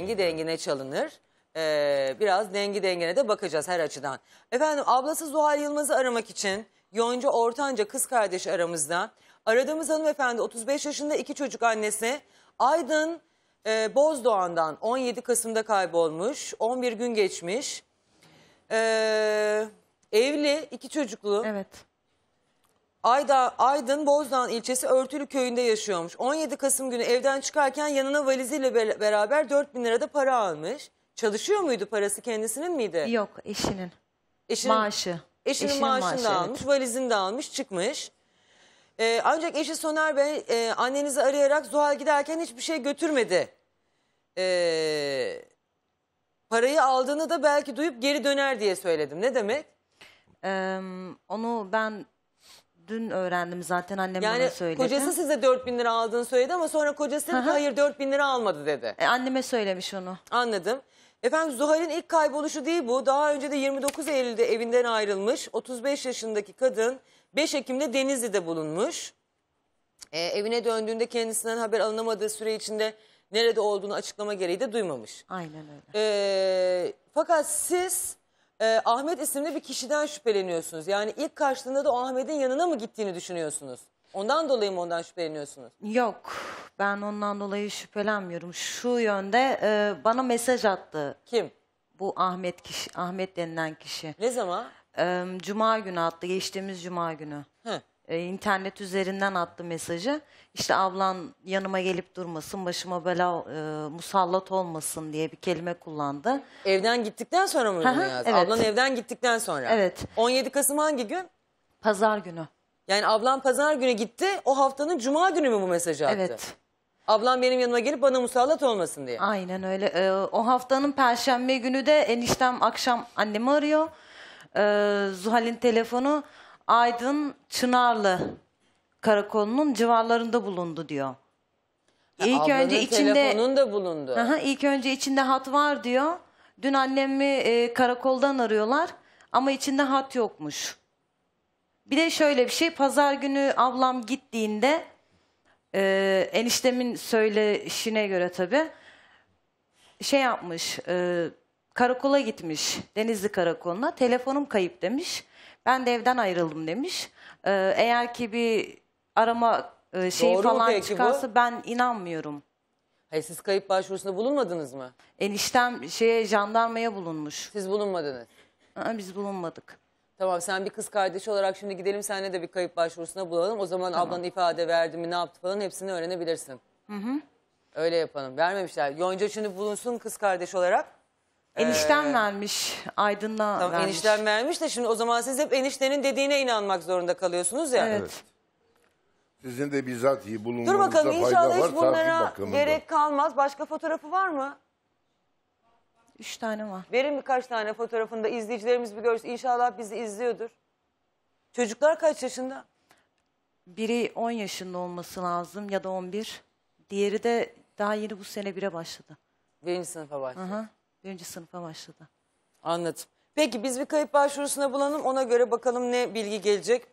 Dengi dengine çalınır. Ee, biraz dengi dengine de bakacağız her açıdan. Efendim ablası Zuhal Yılmaz'ı aramak için Yonca Ortanca kız kardeş aramızda. Aradığımız hanımefendi 35 yaşında iki çocuk annesi. Aydın e, Bozdoğan'dan 17 Kasım'da kaybolmuş. 11 gün geçmiş. Ee, evli, iki çocuklu. Evet. Ayda, Aydın Bozdoğan ilçesi Örtülü köyünde yaşıyormuş. 17 Kasım günü evden çıkarken yanına valiziyle be- beraber 4 bin lirada para almış. Çalışıyor muydu parası kendisinin miydi? Yok eşinin Eşinin, maaşı. Eşinin, Eşinin maaşını maaşı, da evet. almış, valizini de almış, çıkmış. Ee, ancak eşi Soner Bey e, annenizi arayarak Zuhal giderken hiçbir şey götürmedi. Ee, parayı aldığını da belki duyup geri döner diye söyledim. Ne demek? Eee, onu ben dün öğrendim zaten annem bana Yani söyledi. kocası size 4 bin lira aldığını söyledi ama sonra kocası dedi ki hayır 4 bin lira almadı dedi. E, anneme söylemiş onu. Anladım. Efendim Zuhal'in ilk kayboluşu değil bu. Daha önce de 29 Eylül'de evinden ayrılmış. 35 yaşındaki kadın 5 Ekim'de Denizli'de bulunmuş. Ee, evine döndüğünde kendisinden haber alınamadığı süre içinde nerede olduğunu açıklama gereği de duymamış. Aynen öyle. Ee, fakat siz e, Ahmet isimli bir kişiden şüpheleniyorsunuz. Yani ilk karşılığında da o Ahmet'in yanına mı gittiğini düşünüyorsunuz? Ondan dolayı mı ondan şüpheleniyorsunuz? Yok ben ondan dolayı şüphelenmiyorum. Şu yönde e, bana mesaj attı. Kim? Bu Ahmet kişi, Ahmet denilen kişi. Ne zaman? E, Cuma günü attı geçtiğimiz Cuma günü. Hı e, internet üzerinden attı mesajı. İşte ablan yanıma gelip durmasın, başıma bela e, musallat olmasın diye bir kelime kullandı. Evden gittikten sonra mı bunu yazdı? evet. Ablan evden gittikten sonra. Evet. 17 Kasım hangi gün? Pazar günü. Yani ablan pazar günü gitti, o haftanın cuma günü mü bu mesajı attı? Evet. Ablam benim yanıma gelip bana musallat olmasın diye. Aynen öyle. Ee, o haftanın perşembe günü de eniştem akşam annemi arıyor. Ee, Zuhal'in telefonu Aydın Çınarlı karakolunun civarlarında bulundu diyor. Ya İlk önce içinde da bulundu. Aha, ilk önce içinde hat var diyor. Dün annemi e, karakoldan arıyorlar ama içinde hat yokmuş. Bir de şöyle bir şey pazar günü ablam gittiğinde e, eniştemin söyleşine göre tabi şey yapmış e, karakola gitmiş Denizli karakoluna telefonum kayıp demiş. Ben de evden ayrıldım demiş. Ee, eğer ki bir arama e, şeyi Doğru falan peki bu? ben inanmıyorum. Hayır siz kayıp başvurusunda bulunmadınız mı? Eniştem şeye jandarmaya bulunmuş. Siz bulunmadınız. Aa, biz bulunmadık. Tamam sen bir kız kardeşi olarak şimdi gidelim seninle de bir kayıp başvurusuna bulalım. O zaman Tamam. ablan ifade verdi mi ne yaptı falan hepsini öğrenebilirsin. Hı hı. Öyle yapalım. Vermemişler. Yonca şimdi bulunsun kız kardeş olarak. Enişten ee, vermiş, Aydın'la Tamam, vermiş. enişten vermiş de şimdi o zaman siz hep eniştenin dediğine inanmak zorunda kalıyorsunuz ya. Evet. Sizin de bizzat iyi Dur bakalım inşallah var hiç bunlara gerek kalmaz. Başka fotoğrafı var mı? Üç tane var. Verin birkaç tane fotoğrafını da izleyicilerimiz bir görsün. İnşallah bizi izliyordur. Çocuklar kaç yaşında? Biri 10 yaşında olması lazım ya da 11. Diğeri de daha yeni bu sene 1'e başladı. Birinci sınıfa başladı. Aha. Birinci sınıfa başladı. Anladım. Peki biz bir kayıp başvurusuna bulalım. Ona göre bakalım ne bilgi gelecek.